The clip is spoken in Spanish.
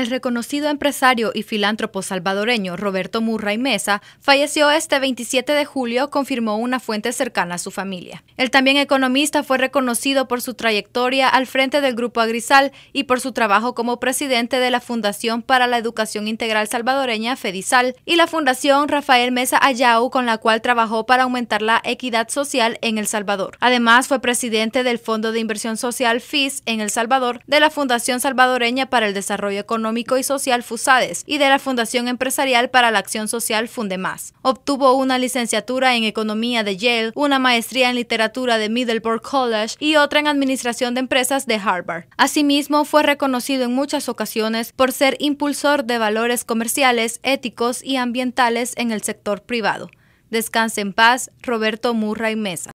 El reconocido empresario y filántropo salvadoreño Roberto Murray Mesa falleció este 27 de julio, confirmó una fuente cercana a su familia. El también economista fue reconocido por su trayectoria al frente del Grupo Agrisal y por su trabajo como presidente de la Fundación para la Educación Integral Salvadoreña, FEDISAL, y la Fundación Rafael Mesa Ayau, con la cual trabajó para aumentar la equidad social en El Salvador. Además, fue presidente del Fondo de Inversión Social, FIS, en El Salvador, de la Fundación Salvadoreña para el Desarrollo Económico y Social FUSADES y de la Fundación Empresarial para la Acción Social Fundemás. Obtuvo una licenciatura en Economía de Yale, una maestría en Literatura de Middleburg College y otra en Administración de Empresas de Harvard. Asimismo, fue reconocido en muchas ocasiones por ser impulsor de valores comerciales, éticos y ambientales en el sector privado. Descanse en paz, Roberto Murray Mesa.